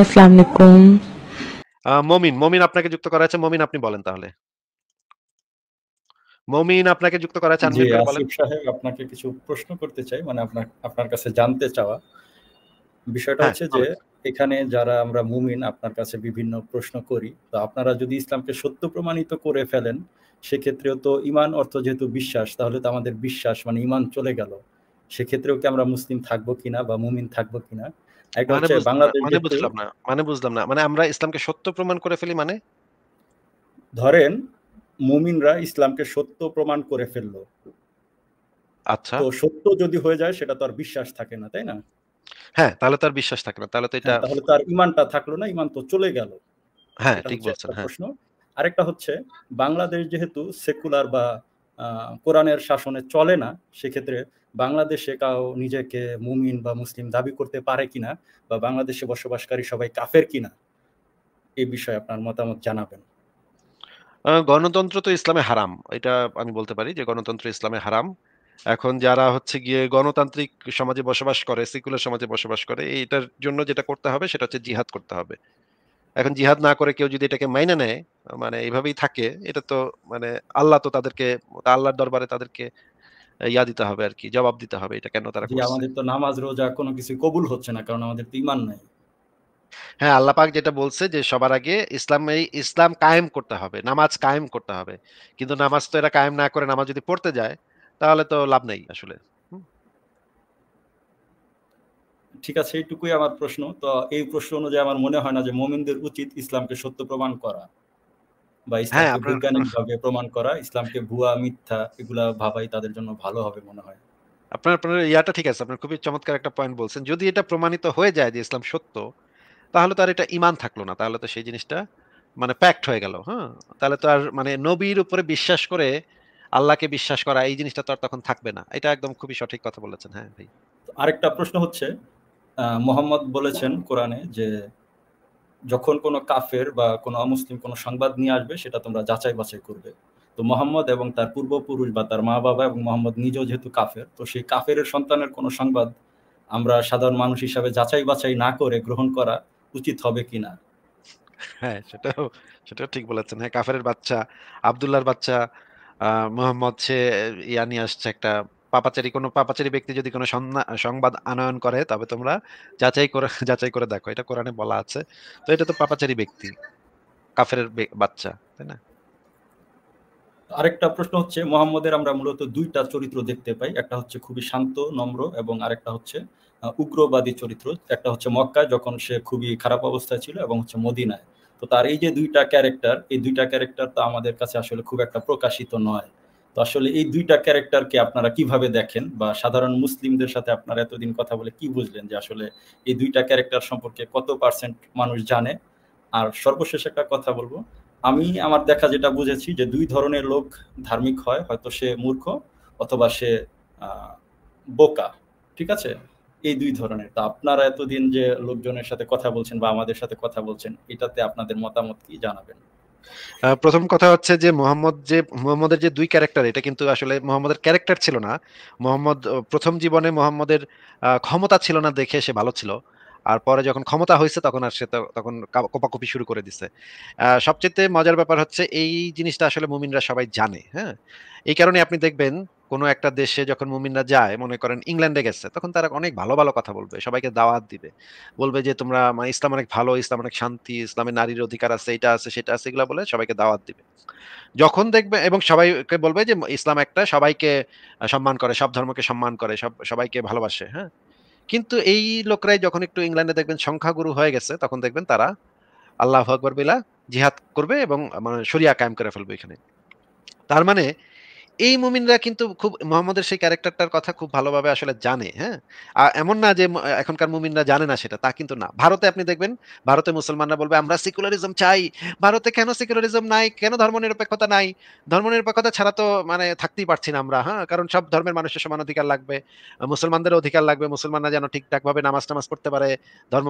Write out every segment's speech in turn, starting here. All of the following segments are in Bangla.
আসসালামু আলাইকুম মমিন মমিন আপনাকে যুক্ত করা আছে মমিন আপনি বলেন তাহলে মমিন আপনাকে যুক্ত করা আছে সাহেব আপনাকে কিছু প্রশ্ন করতে চাই মানে আপনার আপনার কাছে জানতে চাওয়া বিষয়টা হ্যাঁ, হচ্ছে যে এখানে যারা আমরা মুমিন আপনার কাছে বিভিন্ন প্রশ্ন করি তো আপনারা যদি ইসলামকে সত্য প্রমাণিত করে ফেলেন সেক্ষেত্রেও তো ইমান অর্থ যেহেতু বিশ্বাস তাহলে তো আমাদের বিশ্বাস মানে ইমান চলে গেল সেক্ষেত্রেও কি আমরা মুসলিম থাকবো কিনা বা মুমিন থাকবো কিনা মানে, মানে, মানে বুঝলাম না মানে আমরা ইসলামকে সত্য প্রমাণ করে ফেলি মানে ধরেন মুমিনরা ইসলামকে সত্য প্রমাণ করে আচ্ছা তো সত্য যদি হয়ে যায় সেটা তো আর বিশ্বাস থাকে না তাই না হ্যাঁ তাহলে তার বিশ্বাস থাকে না তাহলে তো এটা হ্যাঁ, তাহলে তার ইমানটা থাকলো না ইমান তো চলে গেল হ্যাঁ ঠিক বলছেন হ্যাঁ প্রশ্ন আরেকটা হচ্ছে বাংলাদেশ যেহেতু সেকুলার বা কোরআনের শাসনে চলে না সেক্ষেত্রে বাংলাদেশে কাউ নিজেকে মুমিন বা মুসলিম দাবি করতে পারে কিনা বা বাংলাদেশে বসবাসকারী সবাই কাফের কিনা এই বিষয়ে আপনার মতামত জানাবেন গণতন্ত্র তো ইসলামে হারাম এটা আমি বলতে পারি যে গণতন্ত্র ইসলামে হারাম এখন যারা হচ্ছে গিয়ে গণতান্ত্রিক সমাজে বসবাস করে সেকুলার সমাজে বসবাস করে এটার জন্য যেটা করতে হবে সেটা হচ্ছে জিহাদ করতে হবে এখন জিহাদ না করে কেউ যদি এটাকে মাইনে নেয় মানে এইভাবেই থাকে এটা তো মানে আল্লাহ তো তাদেরকে আল্লাহর দরবারে তাদেরকে ইয়া দিতে হবে আর কি জবাব দিতে হবে এটা কেন তারা আমাদের তো নামাজ রোজা কোনো কিছু কবুল হচ্ছে না কারণ আমাদের ইমান নাই হ্যাঁ আল্লাহ পাক যেটা বলছে যে সবার আগে ইসলাম এই ইসলাম কায়েম করতে হবে নামাজ কায়েম করতে হবে কিন্তু নামাজ তো এরা কায়েম না করে নামাজ যদি পড়তে যায় তাহলে তো লাভ নেই আসলে ঠিক আছে এইটুকুই আমার প্রশ্ন তো এই প্রশ্ন অনুযায়ী আমার মনে হয় না যে মোমিনদের উচিত ইসলামকে সত্য প্রমাণ করা বা ইসলামকে হ্যাঁ, প্রমাণ করা ইসলামকে ভুয়া মিথ্যা এগুলা ভাবাই তাদের জন্য ভালো হবে মনে হয় আপনার আপনার ইয়াটা ঠিক আছে আপনার খুবই চমৎকার একটা পয়েন্ট বলছেন যদি এটা প্রমাণিত হয়ে যায় যে ইসলাম সত্য তাহলে এটা ইমান থাকলো না তাহলে তো সেই জিনিসটা মানে প্যাক্ট হয়ে গেল হ্যাঁ তাহলে তো আর মানে নবীর উপরে বিশ্বাস করে আল্লাহকে বিশ্বাস করা এই জিনিসটা তো আর তখন থাকবে না এটা একদম খুবই সঠিক কথা বলেছেন হ্যাঁ ভাই আরেকটা প্রশ্ন হচ্ছে মোহাম্মদ বলেছেন কোরআনে যে যখন কোনো কাফের বা কোনো অমুসলিম কোনো সংবাদ নিয়ে আসবে সেটা তোমরা যাচাই বাছাই করবে তো মোহাম্মদ এবং তার পূর্বপুরুষ বা তার মা বাবা এবং মোহাম্মদ নিজেও যেহেতু কাফের তো সেই কাফের সন্তানের কোনো সংবাদ আমরা সাধারণ মানুষ হিসাবে যাচাই বাছাই না করে গ্রহণ করা উচিত হবে কিনা হ্যাঁ সেটাও সেটা ঠিক বলেছেন হ্যাঁ কাফের বাচ্চা আবদুল্লাহর বাচ্চা মোহাম্মদ সে ইয়া নিয়ে আসছে একটা পাপাচারী কোনো পাপাচারী ব্যক্তি যদি কোনো সংবাদ আনয়ন করে তবে তোমরা যাচাই করে যাচাই করে দেখো এটা কোরআনে বলা আছে তো এটা তো পাপাচারী ব্যক্তি কাফের বাচ্চা তাই না আরেকটা প্রশ্ন হচ্ছে মোহাম্মদের আমরা মূলত দুইটা চরিত্র দেখতে পাই একটা হচ্ছে খুবই শান্ত নম্র এবং আরেকটা হচ্ছে উগ্রবাদী চরিত্র একটা হচ্ছে মক্কা যখন সে খুবই খারাপ অবস্থায় ছিল এবং হচ্ছে মদিনায় তো তার এই যে দুইটা ক্যারেক্টার এই দুইটা ক্যারেক্টার তো আমাদের কাছে আসলে খুব একটা প্রকাশিত নয় তো আসলে এই দুইটা ক্যারেক্টারকে আপনারা কিভাবে দেখেন বা সাধারণ মুসলিমদের সাথে আপনারা এতদিন কথা বলে কি বুঝলেন যে আসলে এই দুইটা ক্যারেক্টার সম্পর্কে কত পার্সেন্ট মানুষ জানে আর সর্বশেষ একটা কথা বলবো আমি আমার দেখা যেটা বুঝেছি যে দুই ধরনের লোক ধার্মিক হয় হয়তো সে মূর্খ অথবা সে বোকা ঠিক আছে এই দুই ধরনের তা আপনারা এতদিন যে লোকজনের সাথে কথা বলছেন বা আমাদের সাথে কথা বলছেন এটাতে আপনাদের মতামত কি জানাবেন প্রথম কথা হচ্ছে যে মোহাম্মদ যে মোহাম্মদের যে দুই ক্যারেক্টার এটা কিন্তু আসলে মোহাম্মদের ক্যারেক্টার ছিল না মোহাম্মদ প্রথম জীবনে মোহাম্মদের ক্ষমতা ছিল না দেখে সে ভালো ছিল আর পরে যখন ক্ষমতা হয়েছে তখন আর সে তখন কপাকপি শুরু করে দিছে সবচেয়ে মজার ব্যাপার হচ্ছে এই জিনিসটা আসলে মুমিনরা সবাই জানে হ্যাঁ এই কারণে আপনি দেখবেন কোনো একটা দেশে যখন মুমিনরা যায় মনে করেন ইংল্যান্ডে গেছে তখন তারা অনেক ভালো ভালো কথা বলবে সবাইকে দাওয়াত দিবে বলবে যে তোমরা মানে ইসলাম অনেক ভালো ইসলাম অনেক শান্তি ইসলামের নারীর অধিকার আছে এটা আছে সেটা আছে এগুলো বলে সবাইকে দাওয়াত দিবে যখন দেখবে এবং সবাইকে বলবে যে ইসলাম একটা সবাইকে সম্মান করে সব ধর্মকে সম্মান করে সব সবাইকে ভালোবাসে হ্যাঁ কিন্তু এই লোকরাই যখন একটু ইংল্যান্ডে দেখবেন সংখ্যাগুরু হয়ে গেছে তখন দেখবেন তারা আল্লাহ আকবর বিলা জিহাদ করবে এবং মানে সরিয়া কায়েম করে ফেলবে এখানে তার মানে এই মুমিনরা কিন্তু খুব মোহাম্মদের সেই ক্যারেক্টারটার কথা খুব ভালোভাবে আসলে জানে হ্যাঁ আর এমন না যে এখনকার মুমিনরা জানে না সেটা তা কিন্তু না ভারতে আপনি দেখবেন ভারতে মুসলমানরা বলবে আমরা সিকুলারিজম চাই ভারতে কেন সিকুলারিজম নাই কেন ধর্মনিরপেক্ষতা নাই ধর্মনিরপেক্ষতা ছাড়া তো মানে থাকতেই পারছি না আমরা হ্যাঁ কারণ সব ধর্মের মানুষের সমান অধিকার লাগবে মুসলমানদের অধিকার লাগবে মুসলমানরা যেন ঠিকঠাকভাবে নামাজ টামাজ পড়তে পারে ধর্ম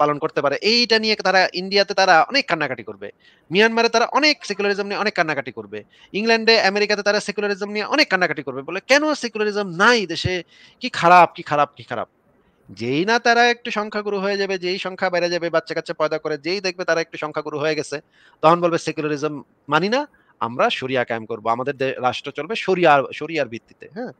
পালন করতে পারে এইটা নিয়ে তারা ইন্ডিয়াতে তারা অনেক কান্নাকাটি করবে মিয়ানমারে তারা অনেক সেকুলারিজম নিয়ে অনেক কান্নাকাটি করবে ইংল্যান্ডে আমেরিকাতে তারা সেকুলার সেকুলারিজম নিয়ে অনেক কান্নাকাটি করবে বলে কেন সেকুলারিজম নাই দেশে কি খারাপ কি খারাপ কি খারাপ যেই না তারা একটু সংখ্যাগুরু হয়ে যাবে যেই সংখ্যা বেড়ে যাবে বাচ্চা কাচ্চা পয়দা করে যেই দেখবে তারা একটু সংখ্যাগুরু হয়ে গেছে তখন বলবে সেকুলারিজম মানি না আমরা সরিয়া কায়েম করব আমাদের রাষ্ট্র চলবে সরিয়ার সরিয়ার ভিত্তিতে হ্যাঁ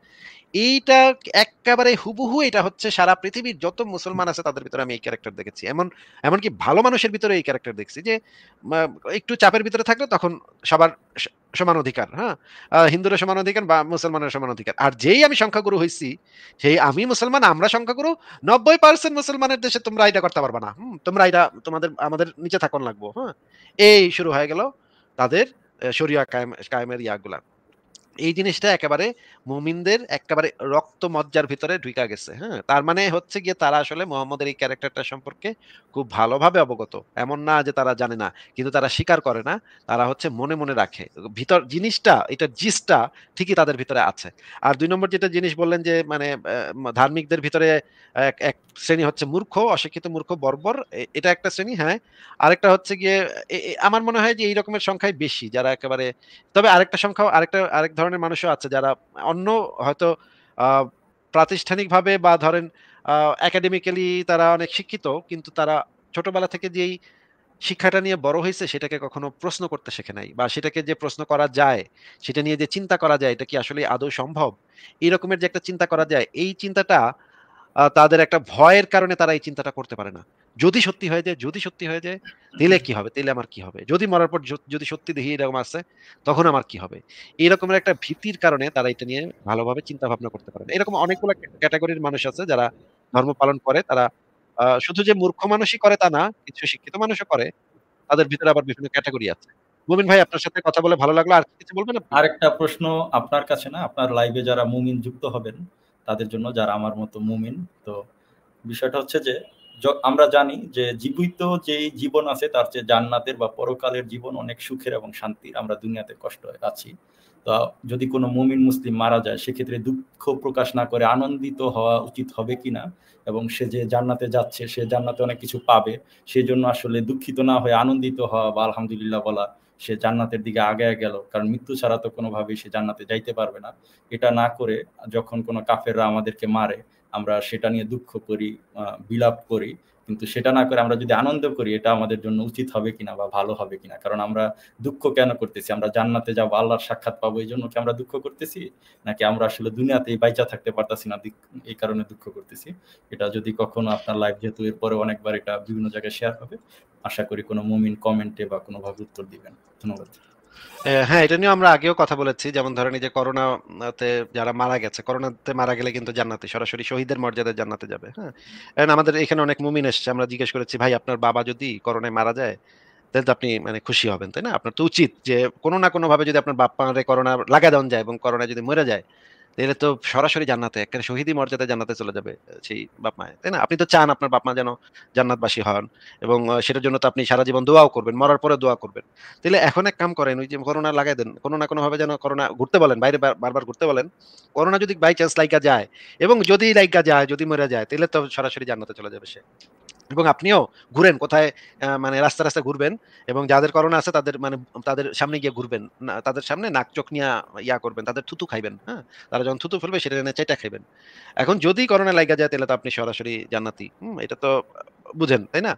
এইটা একেবারে হুবহু এটা হচ্ছে সারা পৃথিবীর যত মুসলমান আছে তাদের ভিতরে আমি এই ক্যারেক্টার দেখেছি এমন এমনকি ভালো মানুষের ভিতরে এই ক্যারেক্টার দেখছি যে একটু চাপের ভিতরে থাকলে তখন সবার সমান অধিকার হ্যাঁ হিন্দুরা সমান অধিকার বা মুসলমানের সমান অধিকার আর যেই আমি সংখ্যাগুরু হয়েছি সেই আমি মুসলমান আমরা সংখ্যাগুরু নব্বই পার্সেন্ট মুসলমানের দেশে তোমরা এটা করতে পারবা না তোমরা এটা তোমাদের আমাদের নিচে থাকুন লাগবো হ্যাঁ এই শুরু হয়ে গেল তাদের ஷூர்யா காய்மர் யாகுலான் এই জিনিসটা একেবারে মুমিনদের একেবারে রক্ত মজ্জার ভিতরে ঢুকা গেছে হ্যাঁ তার মানে হচ্ছে গিয়ে তারা আসলে মোহাম্মদের এই ক্যারেক্টারটা সম্পর্কে খুব ভালোভাবে অবগত এমন না যে তারা জানে না কিন্তু তারা স্বীকার করে না তারা হচ্ছে মনে মনে রাখে ভিতর জিনিসটা এটা জিসটা ঠিকই তাদের ভিতরে আছে আর দুই নম্বর যেটা জিনিস বললেন যে মানে ধার্মিকদের ভিতরে এক শ্রেণী হচ্ছে মূর্খ অশিক্ষিত মূর্খ বর্বর এটা একটা শ্রেণী হ্যাঁ আরেকটা হচ্ছে গিয়ে আমার মনে হয় যে এই রকমের সংখ্যায় বেশি যারা একেবারে তবে আরেকটা সংখ্যা আরেকটা আরেক ধরনের ধরনের মানুষও আছে যারা অন্য হয়তো প্রাতিষ্ঠানিকভাবে বা ধরেন একাডেমিক্যালি তারা অনেক শিক্ষিত কিন্তু তারা ছোটবেলা থেকে যেই শিক্ষাটা নিয়ে বড় হয়েছে সেটাকে কখনো প্রশ্ন করতে শেখে নাই বা সেটাকে যে প্রশ্ন করা যায় সেটা নিয়ে যে চিন্তা করা যায় এটা কি আসলে আদৌ সম্ভব এই রকমের যে একটা চিন্তা করা যায় এই চিন্তাটা তাদের একটা ভয়ের কারণে তারা এই চিন্তাটা করতে পারে না যদি সত্যি হয়ে যায় যদি সত্যি হয়ে যায় তাহলে কি হবে তাহলে আমার কি হবে যদি মরার পর যদি সত্যি দেখি এরকম আসে তখন আমার কি হবে এইরকমের একটা ভীতির কারণে তারা এটা নিয়ে ভালোভাবে চিন্তা ভাবনা করতে পারে এরকম অনেকগুলো ক্যাটাগরির মানুষ আছে যারা ধর্ম পালন করে তারা শুধু যে মূর্খ মানুষই করে তা না কিছু শিক্ষিত মানুষও করে তাদের ভিতরে আবার বিভিন্ন ক্যাটাগরি আছে মুমিন ভাই আপনার সাথে কথা বলে ভালো লাগলো আর কিছু বলবেন আরেকটা প্রশ্ন আপনার কাছে না আপনার লাইভে যারা মুমিন যুক্ত হবেন তাদের জন্য যারা আমার মতো মুমিন তো বিষয়টা হচ্ছে যে আমরা জানি যে জীবিত যে জীবন আছে তার চেয়ে জান্নাতের বা পরকালের জীবন অনেক সুখের এবং শান্তির আমরা দুনিয়াতে কষ্ট আছি তো যদি কোনো মুমিন মুসলিম মারা যায় সেক্ষেত্রে দুঃখ প্রকাশ না করে আনন্দিত হওয়া উচিত হবে কিনা এবং সে যে জান্নাতে যাচ্ছে সে জান্নাতে অনেক কিছু পাবে সেই জন্য আসলে দুঃখিত না হয়ে আনন্দিত হওয়া বা আলহামদুলিল্লাহ বলা সে জান্নাতের দিকে আগে গেল কারণ মৃত্যু ছাড়া তো কোনোভাবেই সে জান্নাতে যাইতে পারবে না এটা না করে যখন কোনো কাফেররা আমাদেরকে মারে আমরা সেটা নিয়ে দুঃখ করি বিলাপ করি কিন্তু সেটা না করে আমরা যদি আনন্দ করি এটা আমাদের জন্য উচিত হবে কিনা বা ভালো হবে কিনা কারণ আমরা দুঃখ কেন করতেছি আমরা জান্নাতে যাবো আল্লাহর সাক্ষাৎ পাবো এই জন্য কি আমরা দুঃখ করতেছি নাকি আমরা আসলে দুনিয়াতে বাইচা থাকতে পারতাছি না এই কারণে দুঃখ করতেছি এটা যদি কখনো আপনার লাইফ যেহেতু এরপরে অনেকবার এটা বিভিন্ন জায়গায় শেয়ার হবে আশা করি কোনো মুমিন কমেন্টে বা কোনোভাবে উত্তর দিবেন ধন্যবাদ হ্যাঁ এটা নিয়ে আমরা আগেও কথা বলেছি যেমন ধরেন যে করোনাতে যারা মারা গেছে করোনাতে মারা গেলে কিন্তু জান্নাতে সরাসরি শহীদের মর্যাদায় জান্নাতে যাবে হ্যাঁ আমাদের এখানে অনেক মুমিন এসছে আমরা জিজ্ঞেস করেছি ভাই আপনার বাবা যদি করোনায় মারা যায় তাহলে তো আপনি মানে খুশি হবেন তাই না আপনার তো উচিত যে কোনো না কোনো ভাবে যদি আপনার বাপ মারে করোনা লাগা দেওয়া যায় এবং করোনা যদি মরে যায় তাহলে তো সরাসরি জান্নাতে একটা শহীদি মর্যাদায় জান্নাতে চলে যাবে সেই বাপ মায় তাই না আপনি তো চান আপনার বাপ মা যেন জান্নাতবাসী হন এবং সেটার জন্য তো আপনি সারা জীবন দোয়াও করবেন মরার পরে দোয়া করবেন তাহলে এখন এক কাম করেন ওই যে করোনা লাগাই দেন কোনো না কোনোভাবে যেন করোনা ঘুরতে বলেন বাইরে বারবার ঘুরতে বলেন করোনা যদি বাই চান্স লাইকা যায় এবং যদি লাইকা যায় যদি মরে যায় তাহলে তো সরাসরি জান্নাতে চলে যাবে সে এবং আপনিও ঘুরেন কোথায় মানে রাস্তা রাস্তা ঘুরবেন এবং যাদের করোনা আছে তাদের মানে তাদের সামনে গিয়ে ঘুরবেন তাদের সামনে নাক চোখ নিয়ে ইয়া করবেন তাদের থুতু খাইবেন হ্যাঁ তারা যখন থুতু ফেলবে সেটা এনে চাইটা খাইবেন এখন যদি করোনা লাগা যায় তাহলে তো আপনি সরাসরি জানাতি হুম এটা তো বুঝেন তাই না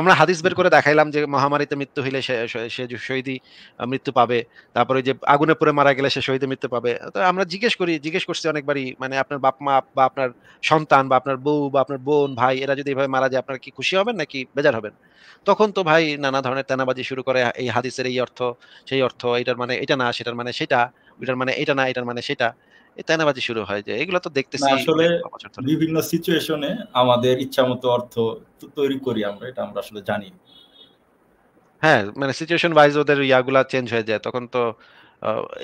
আমরা হাদিস বের করে দেখাইলাম যে মহামারীতে মৃত্যু হইলে সে শহীদই মৃত্যু পাবে তারপরে যে আগুনে পরে মারা গেলে সে শহীদে মৃত্যু পাবে তো আমরা জিজ্ঞেস করি জিজ্ঞেস করছি অনেকবারই মানে আপনার বাপ মা বা আপনার সন্তান বা আপনার বউ বা আপনার বোন ভাই এরা যদি এভাবে মারা যায় আপনার কি খুশি হবেন নাকি বেজার হবেন তখন তো ভাই নানা ধরনের তেনাবাজি শুরু করে এই হাদিসের এই অর্থ সেই অর্থ এটার মানে এটা না সেটার মানে সেটা ওইটার মানে এটা না এটার মানে সেটা তাইনাবাজি শুরু হয় যে এগুলো তো দেখতেছি আসলে বিভিন্ন সিচুয়েশনে আমাদের অর্থ তৈরি করি আমরা এটা আমরা আসলে জানি হ্যাঁ মানে সিচুয়েশন ওয়াইজ ওদের ইয়াগুলা চেঞ্জ হয়ে যায় তখন তো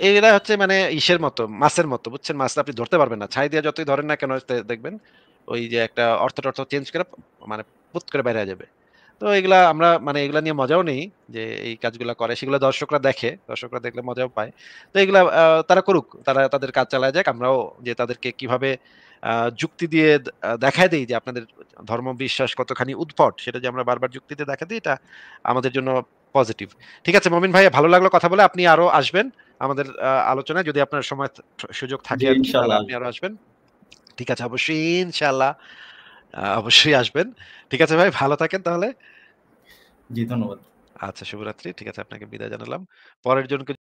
এরা হচ্ছে মানে ইসের মতো মাছের মতো বুঝছেন মাছ আপনি ধরতে পারবেন না ছাই দিয়ে যতই ধরেন না কেন দেখবেন ওই যে একটা অর্থ টর্থ চেঞ্জ করে মানে পুত করে বাইরে যাবে তো এগুলা আমরা মানে এগুলা নিয়ে মজাও নেই যে এই কাজগুলো করে সেগুলো দর্শকরা দেখে দর্শকরা দেখলে মজাও পায় তো এগুলা তারা করুক তারা তাদের কাজ চালায় যাক আমরাও যে তাদেরকে কিভাবে যুক্তি দিয়ে দেখায় দিই যে আপনাদের ধর্ম বিশ্বাস কতখানি উদ্ভট সেটা যে আমরা বারবার যুক্তি দিয়ে দেখা দিই এটা আমাদের জন্য পজিটিভ ঠিক আছে মমিন ভাই ভালো লাগলো কথা বলে আপনি আরো আসবেন আমাদের আলোচনায় যদি আপনার সময় সুযোগ থাকে আপনি আরো আসবেন ঠিক আছে অবশ্যই ইনশাআল্লাহ অবশ্যই আসবেন ঠিক আছে ভাই ভালো থাকেন তাহলে জি ধন্যবাদ আচ্ছা শুভরাত্রি ঠিক আছে আপনাকে বিদায় জানালাম পরের জনকে